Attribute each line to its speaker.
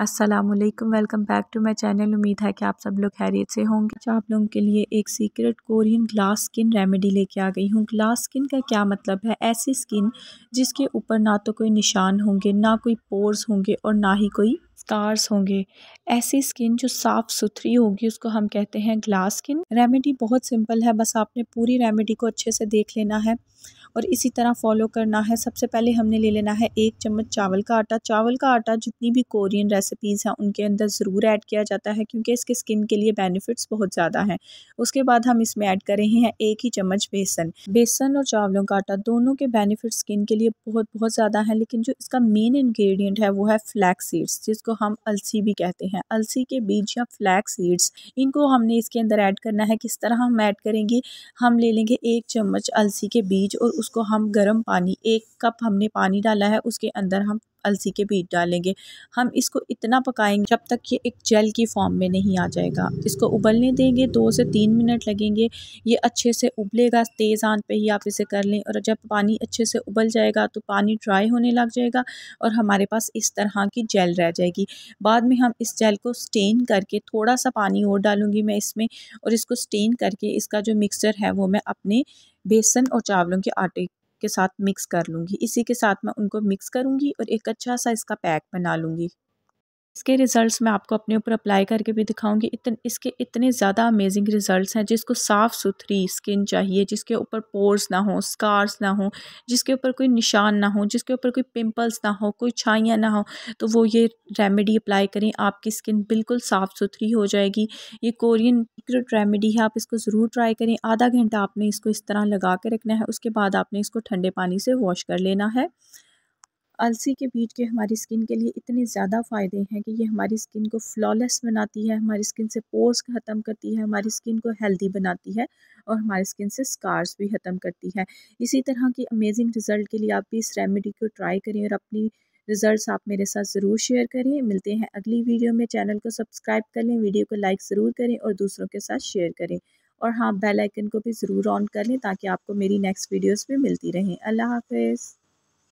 Speaker 1: Aslam welcome back to my channel उम्मीद है कि आप सब लोग खैरियत से होंगे जो आप लोगों के लिए एक secret Korean glass skin remedy लेके आ गई हूँ ग्लास स्किन का क्या मतलब है ऐसी स्किन जिसके ऊपर ना तो कोई निशान होंगे ना कोई पोर्स होंगे और ना ही कोई स्कार्स होंगे ऐसी स्किन जो साफ़ सुथरी होगी उसको हम कहते हैं ग्लास स्किन रेमेडी बहुत सिंपल है बस आपने पूरी रेमेडी को अच्छे से देख लेना है और इसी तरह फॉलो करना है सबसे पहले हमने ले लेना है एक चम्मच चावल का आटा चावल का आटा जितनी भी कोरियन रेसिपीज़ हैं उनके अंदर ज़रूर ऐड किया जाता है क्योंकि इसके स्किन के लिए बेनिफिट्स बहुत ज़्यादा हैं उसके बाद हम इसमें ऐड कर रहे हैं एक ही चम्मच बेसन बेसन और चावलों का आटा दोनों के बेनिफिट स्किन के लिए बहुत बहुत ज़्यादा हैं लेकिन जो इसका मेन इन्ग्रीडियंट है वो है फ्लैक्स सीड्स जिसको हम अलसी भी कहते हैं अलसी के बीज या फ्लैक्स सीड्स इनको हमने इसके अंदर ऐड करना है किस तरह हम ऐड करेंगे हम ले लेंगे एक चम्मच अलसी के बीज और उसको हम गर्म पानी एक कप हमने पानी डाला है उसके अंदर हम अलसी के बीज डालेंगे हम इसको इतना पकाएंगे जब तक ये एक जेल की फॉर्म में नहीं आ जाएगा इसको उबलने देंगे दो से तीन मिनट लगेंगे ये अच्छे से उबलेगा तेज़ आंच पे ही आप इसे कर लें और जब पानी अच्छे से उबल जाएगा तो पानी ड्राई होने लग जाएगा और हमारे पास इस तरह की जेल रह जाएगी बाद में हम इस जेल को स्टेन करके थोड़ा सा पानी और डालूंगी मैं इसमें और इसको स्टेन करके इसका जो मिक्सचर है वो मैं अपने बेसन और चावलों के आटे के साथ मिक्स कर लूँगी इसी के साथ मैं उनको मिक्स करूँगी और एक अच्छा सा इसका पैक बना लूँगी इसके रिज़ल्ट्स मैं आपको अपने ऊपर अप्लाई करके भी दिखाऊंगी इतन, इसके इतने ज़्यादा अमेजिंग रिज़ल्ट्स हैं जिसको साफ़ सुथरी स्किन चाहिए जिसके ऊपर पोर्स ना हो स्कार्स ना हो जिसके ऊपर कोई निशान ना हो जिसके ऊपर कोई पिंपल्स ना हो कोई छाइयाँ ना हो तो वो ये रेमेडी अप्लाई करें आपकी स्किन बिल्कुल साफ़ सुथरी हो जाएगी ये कोरियन सीक्रेट रेमेडी है आप इसको ज़रूर ट्राई करें आधा घंटा आपने इसको इस तरह लगा के रखना है उसके बाद आपने इसको ठंडे पानी से वॉश कर लेना है अलसी के बीज के हमारी स्किन के लिए इतने ज़्यादा फ़ायदे हैं कि ये हमारी स्किन को फ्लॉलेस बनाती है हमारी स्किन से पोर्स ख़त्म करती है हमारी स्किन को हेल्दी बनाती है और हमारी स्किन से स्कार्स भी ख़त्म करती है इसी तरह की अमेजिंग रिज़ल्ट के लिए आप भी इस रेमेडी को ट्राई करें और अपनी रिज़ल्ट आप मेरे साथ ज़रूर शेयर करें मिलते हैं अगली वीडियो में चैनल को सब्सक्राइब कर लें वीडियो को लाइक ज़रूर करें और दूसरों के साथ शेयर करें और हाँ बेल आइकन को भी ज़रूर ऑन कर लें ताकि आपको मेरी नेक्स्ट वीडियोस भी मिलती रहें अल्लाह हाफिज़